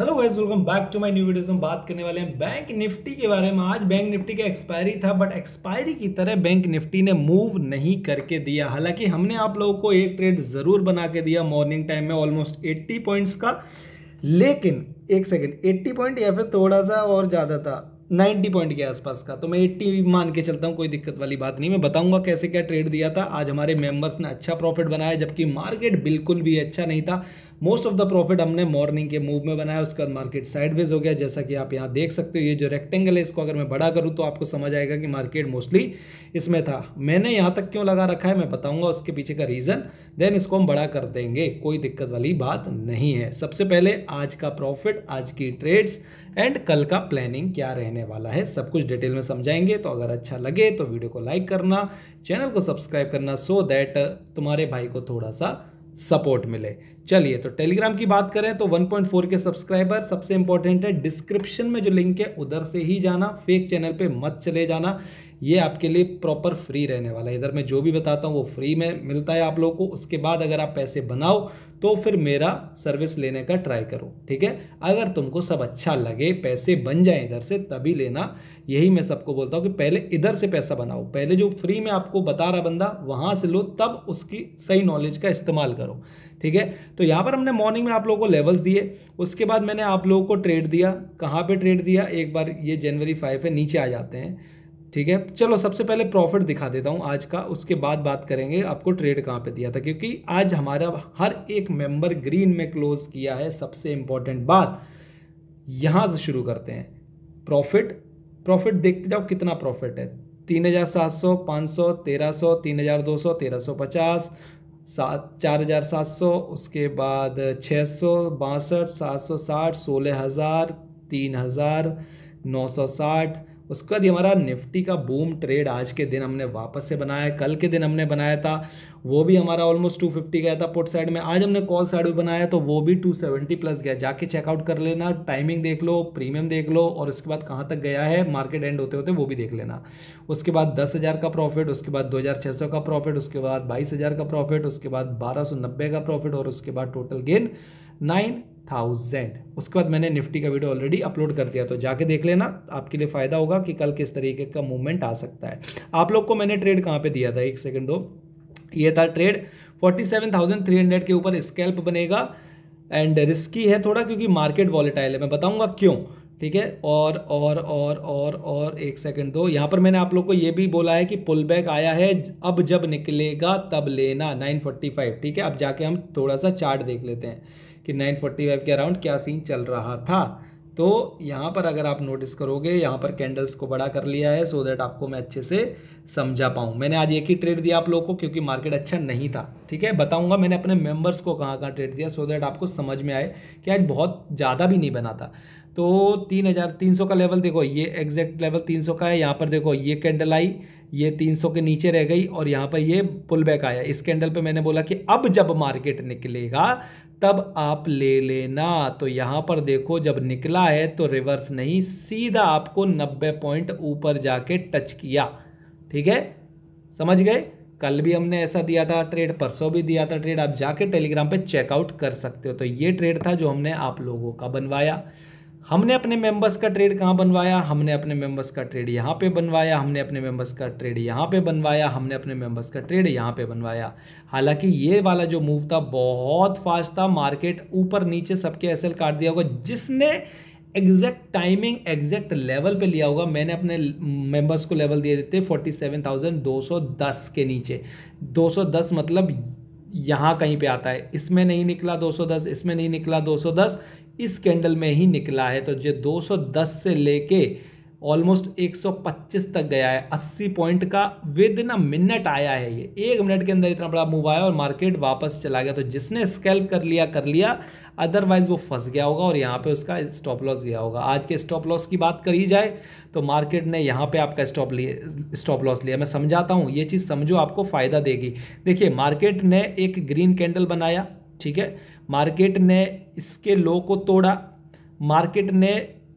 hello guys welcome back to my new videos हम बात करने वाले हैं बैंक निफ्टी के बारे में आज बैंक निफ्टी का एक्सपायरी था बट एक्सपायरी की तरह बैंक निफ्टी ने मूव नहीं करके दिया हालांकि हमने आप लोगों को एक ट्रेड ज़रूर बना के दिया मॉर्निंग टाइम में ऑलमोस्ट 80 पॉइंट्स का लेकिन एक सेकेंड एट्टी पॉइंट या फिर थोड़ा सा और ज़्यादा था नाइन्टी पॉइंट के आसपास का तो मैं एट्टी मान के चलता हूँ कोई दिक्कत वाली बात नहीं मैं बताऊंगा कैसे क्या ट्रेड दिया था आज हमारे मेंबर्स ने अच्छा प्रॉफिट बनाया जबकि मार्केट बिल्कुल भी अच्छा नहीं था मोस्ट ऑफ द प्रॉफिट हमने मॉर्निंग के मूव में बनाया उसके बाद मार्केट साइडवेज हो गया जैसा कि आप यहाँ देख सकते हो ये जो रेक्टेंगल है इसको अगर मैं बड़ा करूँ तो आपको समझ आएगा कि मार्केट मोस्टली इसमें था मैंने यहाँ तक क्यों लगा रखा है मैं बताऊँगा उसके पीछे का रीज़न देन इसको हम बड़ा कर देंगे कोई दिक्कत वाली बात नहीं है सबसे पहले आज का प्रॉफिट आज की ट्रेड्स एंड कल का प्लानिंग क्या रहने वाला है सब कुछ डिटेल में समझाएंगे तो अगर अच्छा लगे तो वीडियो को लाइक करना चैनल को सब्सक्राइब करना सो so दैट तुम्हारे भाई को थोड़ा सा सपोर्ट मिले चलिए तो टेलीग्राम की बात करें तो 1.4 के सब्सक्राइबर सबसे इंपॉर्टेंट है डिस्क्रिप्शन में जो लिंक है उधर से ही जाना फेक चैनल पे मत चले जाना ये आपके लिए प्रॉपर फ्री रहने वाला है इधर मैं जो भी बताता हूँ वो फ्री में मिलता है आप लोगों को उसके बाद अगर आप पैसे बनाओ तो फिर मेरा सर्विस लेने का ट्राई करो ठीक है अगर तुमको सब अच्छा लगे पैसे बन जाए इधर से तभी लेना यही मैं सबको बोलता हूँ कि पहले इधर से पैसा बनाओ पहले जो फ्री में आपको बता रहा बंदा वहाँ से लो तब उसकी सही नॉलेज का इस्तेमाल करो ठीक है तो यहाँ पर हमने मॉर्निंग में आप लोगों को लेवल्स दिए उसके बाद मैंने आप लोगों को ट्रेड दिया कहाँ पे ट्रेड दिया एक बार ये जनवरी फाइव है नीचे आ जाते हैं ठीक है चलो सबसे पहले प्रॉफिट दिखा देता हूँ आज का उसके बाद बात करेंगे आपको ट्रेड कहाँ पे दिया था क्योंकि आज हमारा हर एक मेंबर ग्रीन में क्लोज किया है सबसे इम्पॉर्टेंट बात यहाँ से शुरू करते हैं प्रॉफिट प्रॉफिट देखते जाओ कितना प्रॉफिट है तीन हज़ार सात सौ पाँच सौ तेरह सौ तीन हज़ार दो सौ तेरह सौ पचास सात चार हज़ार सात सौ उसके बाद छः सौ बासठ सात सौ साठ सोलह हज़ार तीन हज़ार नौ सौ साठ उसके बाद ये हमारा निफ्टी का बूम ट्रेड आज के दिन हमने वापस से बनाया कल के दिन हमने बनाया था वो भी हमारा ऑलमोस्ट 250 गया था पोर्ट साइड में आज हमने कॉल साइड में बनाया तो वो भी 270 प्लस गया जाके चेकआउट कर लेना टाइमिंग देख लो प्रीमियम देख लो और उसके बाद कहाँ तक गया है मार्केट एंड होते होते वो भी देख लेना उसके बाद दस का प्रॉफिट उसके बाद दो का प्रॉफिट उसके बाद बाईस का प्रॉफिट उसके बाद बारह का प्रॉफिट और उसके बाद टोटल गेन नाइन थाउजेंड उसके बाद मैंने निफ्टी का वीडियो ऑलरेडी अपलोड कर दिया तो जाके देख लेना आपके लिए फ़ायदा होगा कि कल किस तरीके का मूवमेंट आ सकता है आप लोग को मैंने ट्रेड कहाँ पे दिया था एक सेकंड दो ये था ट्रेड 47,300 के ऊपर स्कैल्प बनेगा एंड रिस्की है थोड़ा क्योंकि मार्केट वॉलेटाइल है मैं बताऊँगा क्यों ठीक है और और और और और एक सेकंड दो यहाँ पर मैंने आप लोग को ये भी बोला है कि पुल बैक आया है अब जब निकलेगा तब लेना 945 ठीक है अब जाके हम थोड़ा सा चार्ट देख लेते हैं कि 945 के अराउंड क्या सीन चल रहा था तो यहाँ पर अगर आप नोटिस करोगे यहाँ पर कैंडल्स को बड़ा कर लिया है सो so दैट आपको मैं अच्छे से समझा पाऊँ मैंने आज एक ही ट्रेड दिया आप लोगों को क्योंकि मार्केट अच्छा नहीं था ठीक है बताऊँगा मैंने अपने मेंबर्स को कहाँ कहाँ ट्रेड दिया सो so दैट आपको समझ में आए कि आज बहुत ज़्यादा भी नहीं बना था तो तीन हज़ार तीन सौ का लेवल देखो ये एग्जैक्ट लेवल तीन सौ का है यहाँ पर देखो ये कैंडल आई ये तीन सौ के नीचे रह गई और यहाँ पर ये पुल बैक आया इस कैंडल पे मैंने बोला कि अब जब मार्केट निकलेगा तब आप ले लेना तो यहाँ पर देखो जब निकला है तो रिवर्स नहीं सीधा आपको 90 पॉइंट ऊपर जाके टच किया ठीक है समझ गए कल भी हमने ऐसा दिया था ट्रेड परसों भी दिया था ट्रेड आप जाके टेलीग्राम पे चेकआउट कर सकते हो तो ये ट्रेड था जो हमने आप लोगों का बनवाया हमने अपने मेंबर्स का ट्रेड कहाँ बनवाया हमने अपने मेंबर्स का ट्रेड यहाँ पे बनवाया हमने अपने मेंबर्स का ट्रेड यहाँ पे बनवाया हमने अपने मेंबर्स का ट्रेड यहाँ पे बनवाया हालांकि ये वाला जो मूव था बहुत फास्ट था मार्केट ऊपर नीचे सबके एल काट दिया होगा जिसने एग्जैक्ट टाइमिंग एग्जैक्ट लेवल पे लिया होगा मैंने अपने मेंबर्स को लेवल दिए देते 47,210 के नीचे 210 मतलब यहाँ कहीं पे आता है इसमें नहीं निकला 210 इसमें नहीं निकला 210 इस कैंडल में ही निकला है तो जो 210 से लेके ऑलमोस्ट 125 तक गया है 80 पॉइंट का विद इन अ मिनट आया है ये एक मिनट के अंदर इतना बड़ा मूव आया और मार्केट वापस चला गया तो जिसने स्कैल्प कर लिया कर लिया अदरवाइज वो फंस गया होगा और यहाँ पे उसका स्टॉप लॉस गया होगा आज के स्टॉप लॉस की बात करी जाए तो मार्केट ने यहाँ पे आपका स्टॉप लिए स्टॉप लॉस लिया मैं समझाता हूँ ये चीज़ समझो आपको फ़ायदा देगी देखिए मार्केट ने एक ग्रीन कैंडल बनाया ठीक है मार्केट ने इसके लो को तोड़ा मार्केट ने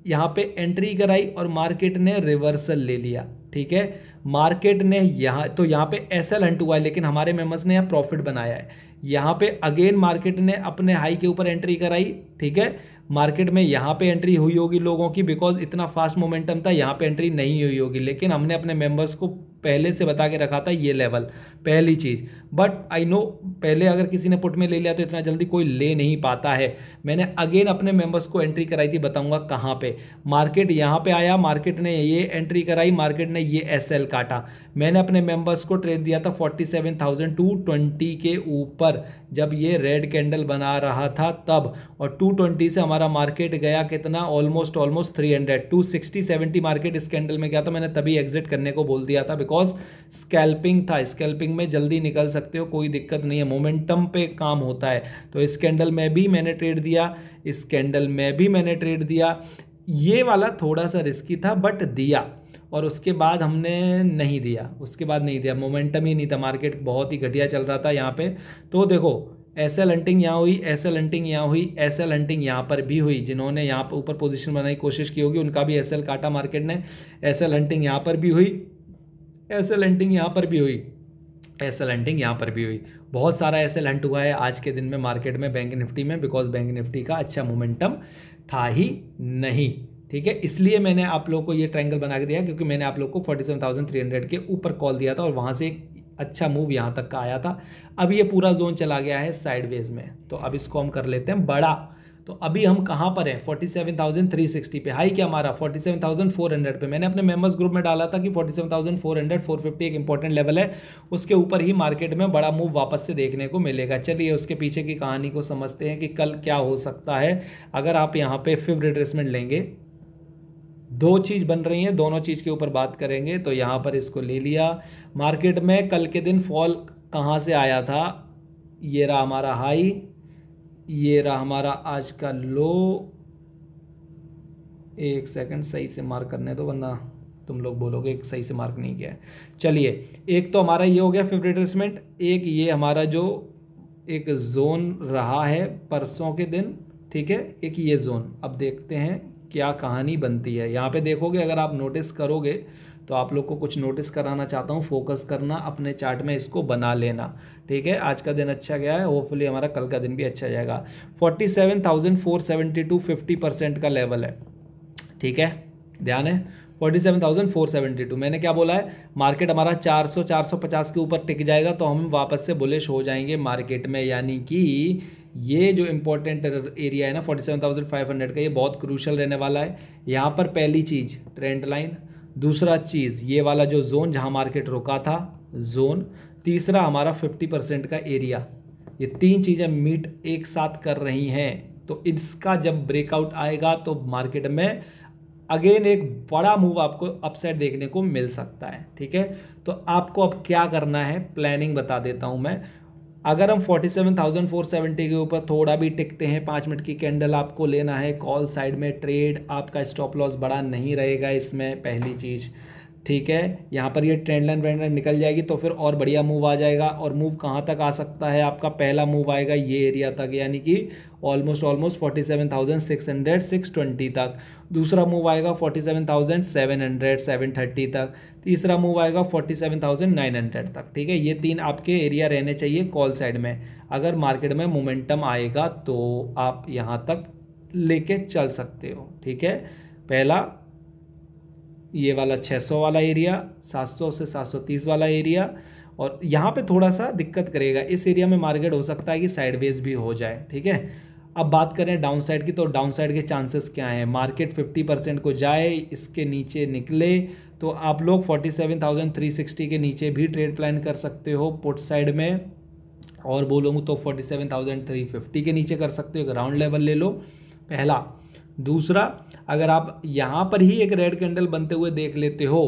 यहाँ पे एंट्री कराई और मार्केट ने रिवर्सल ले लिया ठीक है मार्केट ने यहाँ तो यहाँ पे एस एल हुआ है लेकिन हमारे मेम्बर्स ने यहाँ प्रॉफिट बनाया है यहाँ पे अगेन मार्केट ने अपने हाई के ऊपर एंट्री कराई ठीक है मार्केट में यहाँ पे एंट्री हुई होगी लोगों की बिकॉज इतना फास्ट मोमेंटम था यहाँ पे एंट्री नहीं हुई होगी लेकिन हमने अपने मेंबर्स को पहले से बता के रखा था ये लेवल पहली चीज़ बट आई नो पहले अगर किसी ने पुट में ले लिया तो इतना जल्दी कोई ले नहीं पाता है मैंने अगेन अपने मेंबर्स को एंट्री कराई थी बताऊंगा कहाँ पे मार्केट यहाँ पे आया मार्केट ने ये एंट्री कराई मार्केट ने ये एस एल काटा मैंने अपने मेंबर्स को ट्रेड दिया था forty seven thousand two twenty के ऊपर जब ये रेड कैंडल बना रहा था तब और टू ट्वेंटी से हमारा मार्केट गया कितना almost almost three hundred to sixty seventy market इस कैंडल में गया था मैंने तभी एग्जिट करने को बोल दिया था बिकॉज स्कैल्पिंग था स्कैल्पिंग में जल्दी निकल सकता सकते हो कोई दिक्कत नहीं है मोमेंटम पे काम होता है तो इस कैंडल में भी मैंने ट्रेड दिया इस कैंडल में भी मैंने ट्रेड दिया ये वाला थोड़ा सा रिस्की था बट दिया और उसके बाद हमने नहीं दिया उसके बाद नहीं दिया मोमेंटम ही नहीं था मार्केट बहुत ही घटिया चल रहा था यहाँ पे तो देखो ऐसे लंटिंग यहाँ हुई ऐसे लंटिंग यहाँ हुई ऐसे लंटिंग यहाँ पर भी हुई जिन्होंने यहाँ पर ऊपर पोजीशन बनाने की कोशिश की होगी उनका भी एस एल काटा मार्केट ने ऐसे लंटिंग यहाँ पर भी हुई ऐसे लंटिंग यहाँ पर भी हुई एस एल हंटिंग यहाँ पर भी हुई बहुत सारा एस एल हंट हुआ है आज के दिन में मार्केट में बैंक निफ्टी में बिकॉज बैंक निफ्टी का अच्छा मोमेंटम था ही नहीं ठीक है इसलिए मैंने आप लोग को ये ट्रायंगल बना के दिया क्योंकि मैंने आप लोग को 47,300 के ऊपर कॉल दिया था और वहाँ से एक अच्छा मूव यहाँ तक का आया था अब ये पूरा जोन चला गया है साइडवेज में तो अब इसको हम कर लेते हैं बड़ा तो अभी हम कहाँ पर हैं 47,360 पे हाई क्या हमारा 47,400 पे मैंने अपने मेंबर्स ग्रुप में डाला था कि 47,400 450 एक इंपॉर्टेंट लेवल है उसके ऊपर ही मार्केट में बड़ा मूव वापस से देखने को मिलेगा चलिए उसके पीछे की कहानी को समझते हैं कि कल क्या हो सकता है अगर आप यहाँ पर फिव रिड्रेसमेंट लेंगे दो चीज़ बन रही हैं दोनों चीज़ के ऊपर बात करेंगे तो यहाँ पर इसको ले लिया मार्केट में कल के दिन फॉल कहाँ से आया था ये रहा हमारा हाई ये रहा हमारा आज का लो एक सेकंड सही से मार्क करने दो वरना तुम लोग बोलोगे एक सही से मार्क नहीं किया है चलिए एक तो हमारा ये हो गया फिफ्थ एक ये हमारा जो एक जोन रहा है परसों के दिन ठीक है एक ये जोन अब देखते हैं क्या कहानी बनती है यहाँ पे देखोगे अगर आप नोटिस करोगे तो आप लोग को कुछ नोटिस कराना चाहता हूँ फोकस करना अपने चार्ट में इसको बना लेना ठीक है आज का दिन अच्छा गया है होपफुली हमारा कल का दिन भी अच्छा जाएगा forty seven thousand four seventy two fifty percent का लेवल है ठीक है ध्यान है forty seven thousand four seventy two मैंने क्या बोला है मार्केट हमारा चार सौ चार सौ पचास के ऊपर टिक जाएगा तो हम वापस से बुलिश हो जाएंगे मार्केट में यानी कि ये जो इम्पोर्टेंट एरिया है ना forty seven thousand five hundred का ये बहुत क्रूशल रहने वाला है यहाँ पर पहली चीज ट्रेंड लाइन दूसरा चीज़ ये वाला जो जोन जहाँ मार्केट रुका था जोन तीसरा हमारा फिफ्टी परसेंट का एरिया ये तीन चीज़ें मीट एक साथ कर रही हैं तो इसका जब ब्रेकआउट आएगा तो मार्केट में अगेन एक बड़ा मूव आपको अपसेट देखने को मिल सकता है ठीक है तो आपको अब क्या करना है प्लानिंग बता देता हूँ मैं अगर हम 47,470 के ऊपर थोड़ा भी टिकते हैं पाँच मिनट की कैंडल आपको लेना है कॉल साइड में ट्रेड आपका स्टॉप लॉस बड़ा नहीं रहेगा इसमें पहली चीज़ ठीक है यहाँ पर ये ट्रेंड लाइन ट्रेंड लाइन निकल जाएगी तो फिर और बढ़िया मूव आ जाएगा और मूव कहाँ तक आ सकता है आपका पहला मूव आएगा ये एरिया तक यानी कि almost almost forty seven thousand six hundred six twenty तक दूसरा मूव आएगा forty seven thousand seven hundred seven thirty तक तीसरा मूव आएगा forty seven thousand nine hundred तक ठीक है ये तीन आपके एरिया रहने चाहिए कॉल साइड में अगर मार्केट में मोमेंटम आएगा तो आप यहाँ तक लेके चल सकते हो ठीक है पहला ये वाला 600 वाला एरिया 700 से 730 वाला एरिया और यहाँ पे थोड़ा सा दिक्कत करेगा इस एरिया में मार्केट हो सकता है कि साइडवेज भी हो जाए ठीक है अब बात करें डाउन साइड की तो डाउन साइड के चांसेस क्या हैं मार्केट 50 परसेंट को जाए इसके नीचे निकले तो आप लोग 47,360 के नीचे भी ट्रेड प्लान कर सकते हो पुट साइड में और बोलूँ तो फोर्टी के नीचे कर सकते हो ग्राउंड लेवल ले लो पहला दूसरा अगर आप यहाँ पर ही एक रेड कैंडल बनते हुए देख लेते हो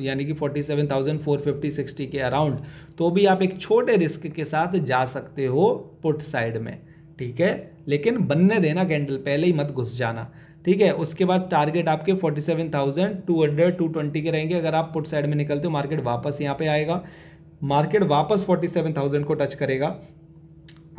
यानी कि 47,450-60 के अराउंड तो भी आप एक छोटे रिस्क के साथ जा सकते हो पुट साइड में ठीक है लेकिन बनने देना कैंडल पहले ही मत घुस जाना ठीक है उसके बाद टारगेट आपके 47,200, 220 के रहेंगे अगर आप पुट साइड में निकलते हो मार्केट वापस यहाँ पर आएगा मार्केट वापस फोर्टी को टच करेगा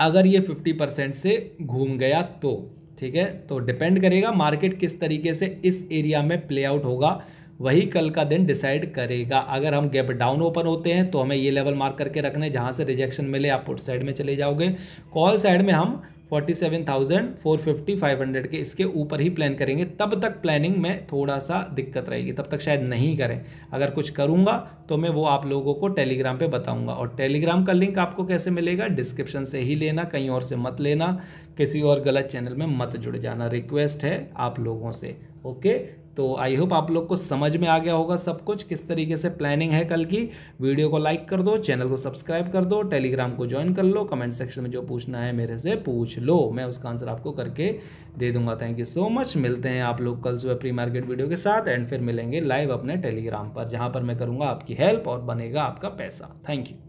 अगर ये फिफ्टी परसेंट से घूम गया तो ठीक है तो डिपेंड करेगा मार्केट किस तरीके से इस एरिया में प्ले आउट होगा वही कल का दिन डिसाइड करेगा अगर हम गैप डाउन ओपन होते हैं तो हमें ये लेवल मार्क करके रखना है जहाँ से रिजेक्शन मिले आप पुट साइड में चले जाओगे कॉल साइड में हम forty seven thousand four fifty five hundred के इसके ऊपर ही प्लान करेंगे तब तक प्लानिंग में थोड़ा सा दिक्कत रहेगी तब तक शायद नहीं करें अगर कुछ करूँगा तो मैं वो आप लोगों को टेलीग्राम पे बताऊँगा और टेलीग्राम का लिंक आपको कैसे मिलेगा डिस्क्रिप्शन से ही लेना कहीं और से मत लेना किसी और गलत चैनल में मत जुड़ जाना रिक्वेस्ट है आप लोगों से ओके तो आई होप आप लोग को समझ में आ गया होगा सब कुछ किस तरीके से प्लानिंग है कल की वीडियो को लाइक कर दो चैनल को सब्सक्राइब कर दो टेलीग्राम को ज्वाइन कर लो कमेंट सेक्शन में जो पूछना है मेरे से पूछ लो मैं उसका आंसर आपको करके दे दूंगा थैंक यू सो मच मिलते हैं आप लोग कल सुबह प्री मार्केट वीडियो के साथ एंड फिर मिलेंगे लाइव अपने टेलीग्राम पर जहाँ पर मैं करूँगा आपकी हेल्प और बनेगा आपका पैसा थैंक यू